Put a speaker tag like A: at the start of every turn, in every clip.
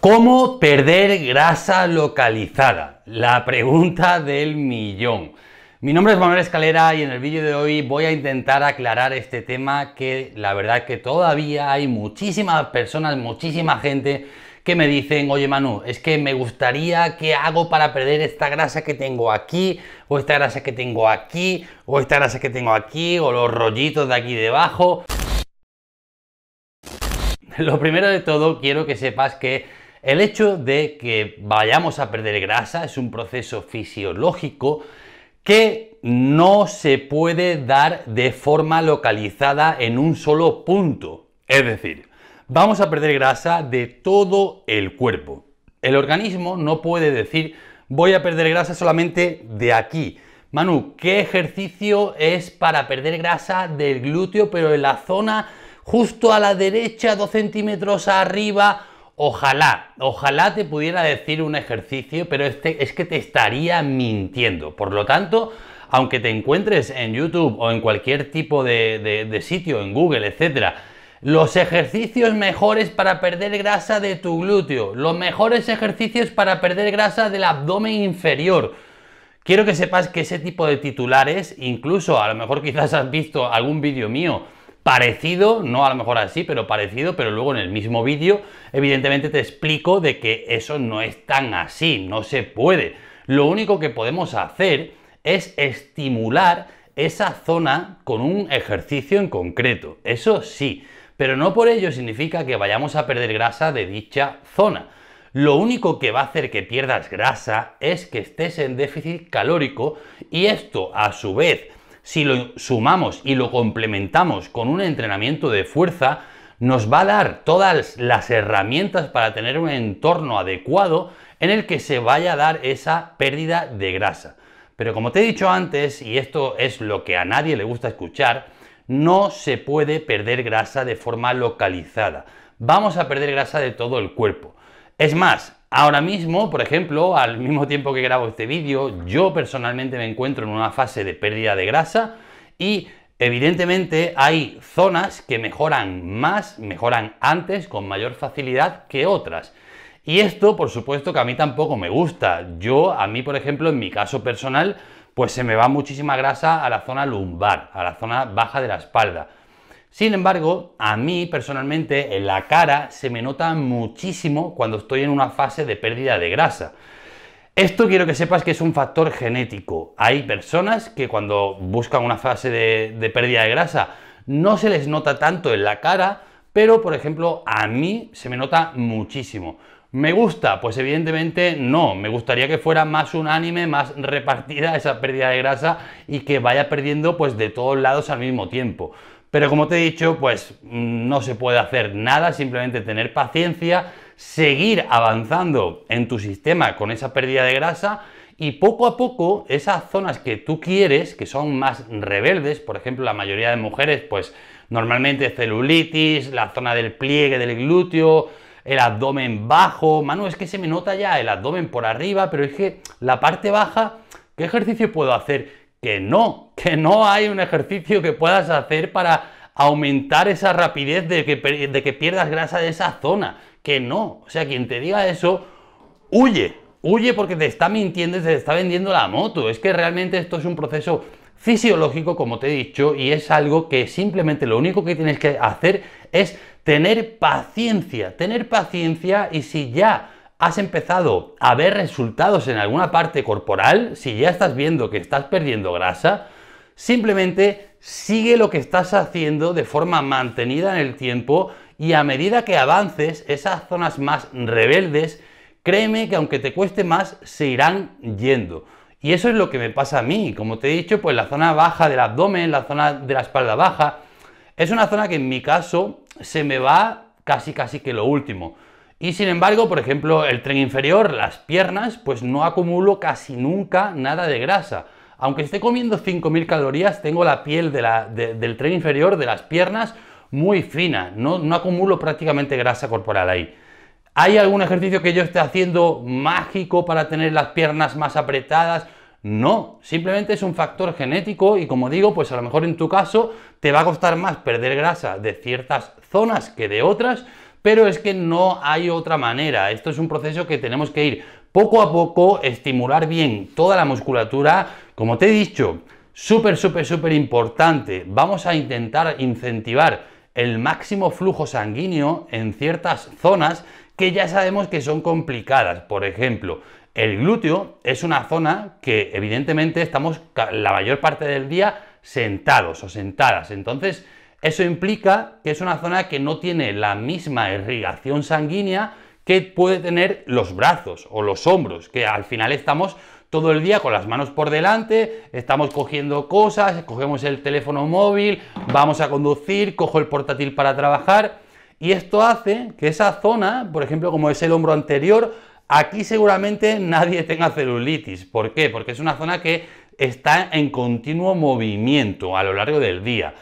A: ¿Cómo perder grasa localizada? La pregunta del millón. Mi nombre es Manuel Escalera y en el vídeo de hoy voy a intentar aclarar este tema que la verdad que todavía hay muchísimas personas, muchísima gente que me dicen, oye Manu, es que me gustaría, ¿qué hago para perder esta grasa que tengo aquí? O esta grasa que tengo aquí, o esta grasa que tengo aquí, o los rollitos de aquí debajo. Lo primero de todo, quiero que sepas que el hecho de que vayamos a perder grasa es un proceso fisiológico que no se puede dar de forma localizada en un solo punto. Es decir, vamos a perder grasa de todo el cuerpo. El organismo no puede decir voy a perder grasa solamente de aquí. Manu, ¿qué ejercicio es para perder grasa del glúteo pero en la zona justo a la derecha, 2 centímetros arriba Ojalá, ojalá te pudiera decir un ejercicio, pero este, es que te estaría mintiendo. Por lo tanto, aunque te encuentres en YouTube o en cualquier tipo de, de sitio, en Google, etcétera, los ejercicios mejores para perder grasa de tu glúteo, los mejores ejercicios para perder grasa del abdomen inferior. Quiero que sepas que ese tipo de titulares, incluso a lo mejor quizás has visto algún vídeo mío, parecido, no a lo mejor así, pero parecido, pero luego en el mismo vídeo, evidentemente te explico de que eso no es tan así, no se puede. Lo único que podemos hacer es estimular esa zona con un ejercicio en concreto, eso sí, pero no por ello significa que vayamos a perder grasa de dicha zona. Lo único que va a hacer que pierdas grasa es que estés en déficit calórico y esto a su vez si lo sumamos y lo complementamos con un entrenamiento de fuerza, nos va a dar todas las herramientas para tener un entorno adecuado en el que se vaya a dar esa pérdida de grasa. Pero como te he dicho antes, y esto es lo que a nadie le gusta escuchar, no se puede perder grasa de forma localizada. Vamos a perder grasa de todo el cuerpo. Es más, ahora mismo, por ejemplo, al mismo tiempo que grabo este vídeo, yo personalmente me encuentro en una fase de pérdida de grasa y evidentemente hay zonas que mejoran más, mejoran antes con mayor facilidad que otras. Y esto, por supuesto, que a mí tampoco me gusta. Yo, a mí, por ejemplo, en mi caso personal, pues se me va muchísima grasa a la zona lumbar, a la zona baja de la espalda. Sin embargo, a mí personalmente en la cara se me nota muchísimo cuando estoy en una fase de pérdida de grasa. Esto quiero que sepas que es un factor genético. Hay personas que cuando buscan una fase de, pérdida de grasa no se les nota tanto en la cara, pero por ejemplo a mí se me nota muchísimo. ¿Me gusta? Pues evidentemente no. Me gustaría que fuera más unánime, más repartida esa pérdida de grasa y que vaya perdiendo pues de todos lados al mismo tiempo. Pero como te he dicho, pues mm, no se puede hacer nada, simplemente tener paciencia, seguir avanzando en tu sistema con esa pérdida de grasa y poco a poco esas zonas que tú quieres, que son más rebeldes, por ejemplo, la mayoría de mujeres, pues normalmente celulitis, la zona del pliegue del glúteo, el abdomen bajo. Manu, es que se me nota ya el abdomen por arriba, pero es que la parte baja, ¿qué ejercicio puedo hacer que no, que no hay un ejercicio que puedas hacer para aumentar esa rapidez de que, pierdas grasa de esa zona, que no. O sea, quien te diga eso, huye, huye porque te está mintiendo y te está vendiendo la moto. Es que realmente esto es un proceso fisiológico, como te he dicho, y es algo que simplemente lo único que tienes que hacer es tener paciencia, tener paciencia y si ya has empezado a ver resultados en alguna parte corporal, si ya estás viendo que estás perdiendo grasa, simplemente sigue lo que estás haciendo de forma mantenida en el tiempo y a medida que avances, esas zonas más rebeldes, créeme que aunque te cueste más, se irán yendo. Y eso es lo que me pasa a mí. Como te he dicho, pues la zona baja del abdomen, la zona de la espalda baja, es una zona que en mi caso se me va casi casi que lo último. Y sin embargo, por ejemplo, el tren inferior, las piernas, pues no acumulo casi nunca nada de grasa. Aunque esté comiendo 5.000 calorías, tengo la piel del tren inferior, de las piernas, muy fina. No, no acumulo prácticamente grasa corporal ahí. ¿Hay algún ejercicio que yo esté haciendo mágico para tener las piernas más apretadas? No, simplemente es un factor genético y como digo, pues a lo mejor en tu caso te va a costar más perder grasa de ciertas zonas que de otras, pero es que no hay otra manera. Esto es un proceso que tenemos que ir poco a poco, estimular bien toda la musculatura, como te he dicho, súper, súper, súper importante. Vamos a intentar incentivar el máximo flujo sanguíneo en ciertas zonas que ya sabemos que son complicadas. Por ejemplo, el glúteo es una zona que evidentemente estamos la mayor parte del día sentados o sentadas. Entonces, eso implica que es una zona que no tiene la misma irrigación sanguínea que puede tener los brazos o los hombros, que al final estamos todo el día con las manos por delante, estamos cogiendo cosas, cogemos el teléfono móvil, vamos a conducir, cojo el portátil para trabajar y esto hace que esa zona, por ejemplo como es el hombro anterior, aquí seguramente nadie tenga celulitis. ¿Por qué? Porque es una zona que está en continuo movimiento a lo largo del día.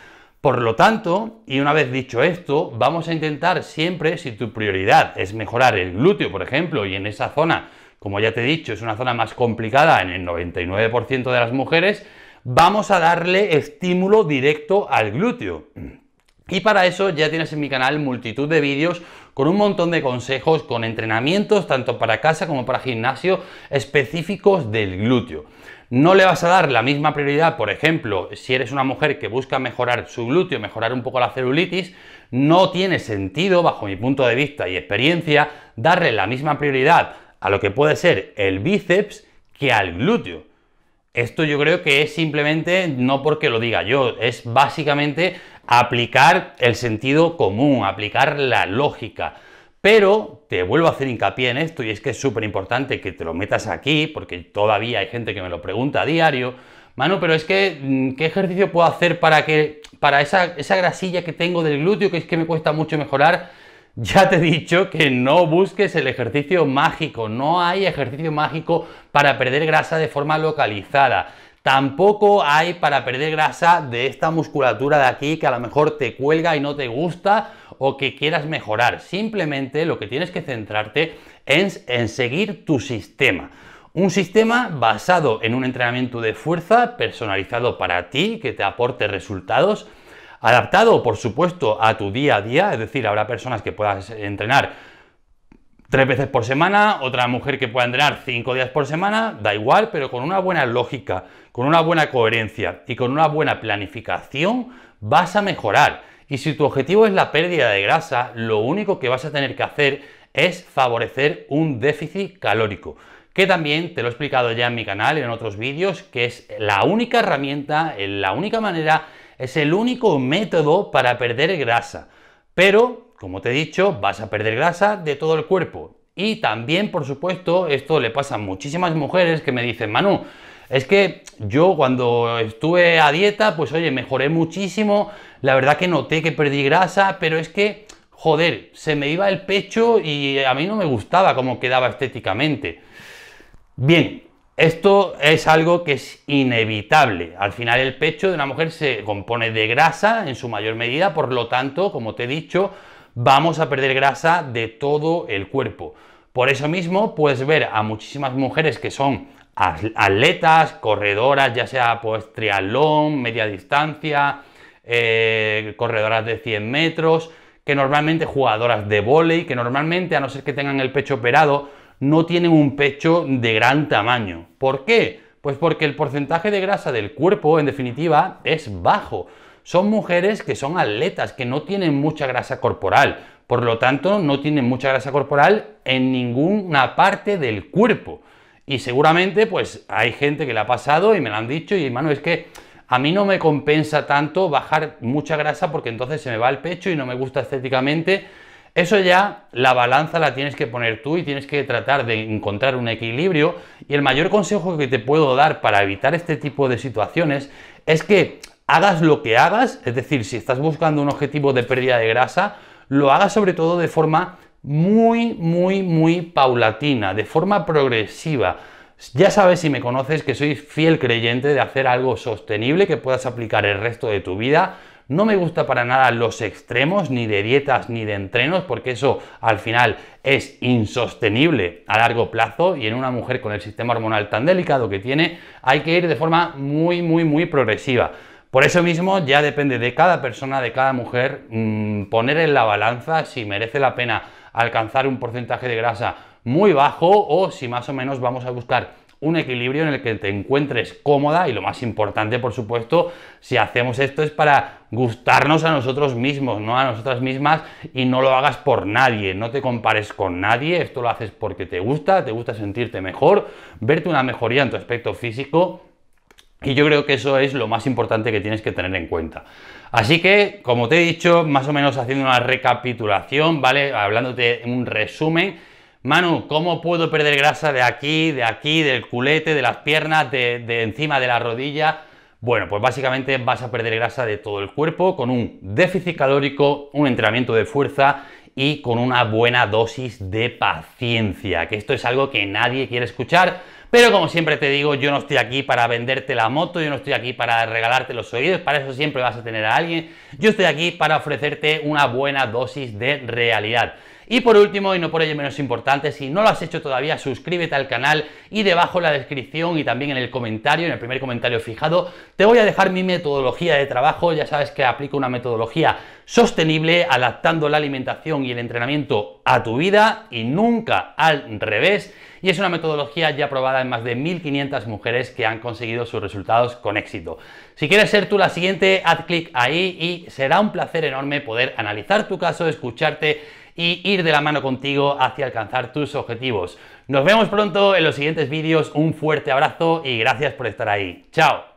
A: Por lo tanto, y una vez dicho esto, vamos a intentar siempre, si tu prioridad es mejorar el glúteo, por ejemplo, y en esa zona, como ya te he dicho, es una zona más complicada en el 99% de las mujeres, vamos a darle estímulo directo al glúteo. Y para eso ya tienes en mi canal multitud de vídeos con un montón de consejos, con entrenamientos tanto para casa como para gimnasio específicos del glúteo. No le vas a dar la misma prioridad, por ejemplo, si eres una mujer que busca mejorar su glúteo, mejorar un poco la celulitis, no tiene sentido, bajo mi punto de vista y experiencia, darle la misma prioridad a lo que puede ser el bíceps que al glúteo. Esto yo creo que es simplemente, no porque lo diga yo, es básicamente aplicar el sentido común, aplicar la lógica. Pero te vuelvo a hacer hincapié en esto y es que es súper importante que te lo metas aquí, porque todavía hay gente que me lo pregunta a diario. Mano, pero es que, mm, ¿qué ejercicio puedo hacer para que, para esa, esa grasilla que tengo del glúteo, que es que me cuesta mucho mejorar? Ya te he dicho que no busques el ejercicio mágico, no hay ejercicio mágico para perder grasa de forma localizada. Tampoco hay para perder grasa de esta musculatura de aquí que a lo mejor te cuelga y no te gusta o que quieras mejorar. Simplemente lo que tienes que centrarte es en seguir tu sistema. Un sistema basado en un entrenamiento de fuerza personalizado para ti, que te aporte resultados, adaptado por supuesto a tu día a día, es decir, habrá personas que puedas entrenar tres veces por semana, otra mujer que pueda entrenar cinco días por semana, da igual, pero con una buena lógica, con una buena coherencia y con una buena planificación vas a mejorar. Y si tu objetivo es la pérdida de grasa, lo único que vas a tener que hacer es favorecer un déficit calórico, que también te lo he explicado ya en mi canal, y en otros vídeos, que es la única herramienta, la única manera, es el único método para perder grasa. Pero como te he dicho, vas a perder grasa de todo el cuerpo. Y también, por supuesto, esto le pasa a muchísimas mujeres que me dicen, Manu, es que yo cuando estuve a dieta, pues oye, mejoré muchísimo, la verdad que noté que perdí grasa, pero es que, joder, se me iba el pecho y a mí no me gustaba cómo quedaba estéticamente. Bien, esto es algo que es inevitable. Al final el pecho de una mujer se compone de grasa en su mayor medida, por lo tanto, como te he dicho, vamos a perder grasa de todo el cuerpo. Por eso mismo puedes ver a muchísimas mujeres que son atletas, corredoras, ya sea pues triatlón, media distancia, eh, corredoras de 100 metros, que normalmente jugadoras de vóley, que normalmente, a no ser que tengan el pecho operado, no tienen un pecho de gran tamaño. ¿Por qué? Pues porque el porcentaje de grasa del cuerpo, en definitiva, es bajo son mujeres que son atletas, que no tienen mucha grasa corporal. Por lo tanto, no tienen mucha grasa corporal en ninguna parte del cuerpo. Y seguramente, pues hay gente que le ha pasado y me lo han dicho, y hermano, es que a mí no me compensa tanto bajar mucha grasa porque entonces se me va el pecho y no me gusta estéticamente. Eso ya la balanza la tienes que poner tú y tienes que tratar de encontrar un equilibrio. Y el mayor consejo que te puedo dar para evitar este tipo de situaciones es que hagas lo que hagas, es decir, si estás buscando un objetivo de pérdida de grasa, lo hagas sobre todo de forma muy, muy, muy paulatina, de forma progresiva. Ya sabes si me conoces que soy fiel creyente de hacer algo sostenible que puedas aplicar el resto de tu vida. No me gusta para nada los extremos, ni de dietas, ni de entrenos, porque eso al final es insostenible a largo plazo y en una mujer con el sistema hormonal tan delicado que tiene hay que ir de forma muy, muy, muy progresiva. Por eso mismo ya depende de cada persona, de cada mujer, mm, poner en la balanza si merece la pena alcanzar un porcentaje de grasa muy bajo o si más o menos vamos a buscar un equilibrio en el que te encuentres cómoda y lo más importante, por supuesto, si hacemos esto es para gustarnos a nosotros mismos, no a nosotras mismas y no lo hagas por nadie, no te compares con nadie, esto lo haces porque te gusta, te gusta sentirte mejor, verte una mejoría en tu aspecto físico y yo creo que eso es lo más importante que tienes que tener en cuenta. Así que, como te he dicho, más o menos haciendo una recapitulación, ¿vale? Hablándote en un resumen. Manu, ¿cómo puedo perder grasa de aquí, de aquí, del culete, de las piernas, de, de encima de la rodilla? Bueno, pues básicamente vas a perder grasa de todo el cuerpo con un déficit calórico, un entrenamiento de fuerza y con una buena dosis de paciencia, que esto es algo que nadie quiere escuchar pero como siempre te digo, yo no estoy aquí para venderte la moto, yo no estoy aquí para regalarte los oídos, para eso siempre vas a tener a alguien. Yo estoy aquí para ofrecerte una buena dosis de realidad. Y por último, y no por ello menos importante, si no lo has hecho todavía, suscríbete al canal y debajo en la descripción y también en el comentario, en el primer comentario fijado, te voy a dejar mi metodología de trabajo. Ya sabes que aplico una metodología sostenible, adaptando la alimentación y el entrenamiento a tu vida y nunca al revés. Y es una metodología ya probada en más de 1.500 mujeres que han conseguido sus resultados con éxito. Si quieres ser tú la siguiente, haz clic ahí y será un placer enorme poder analizar tu caso, escucharte y ir de la mano contigo hacia alcanzar tus objetivos. Nos vemos pronto en los siguientes vídeos, un fuerte abrazo y gracias por estar ahí. ¡Chao!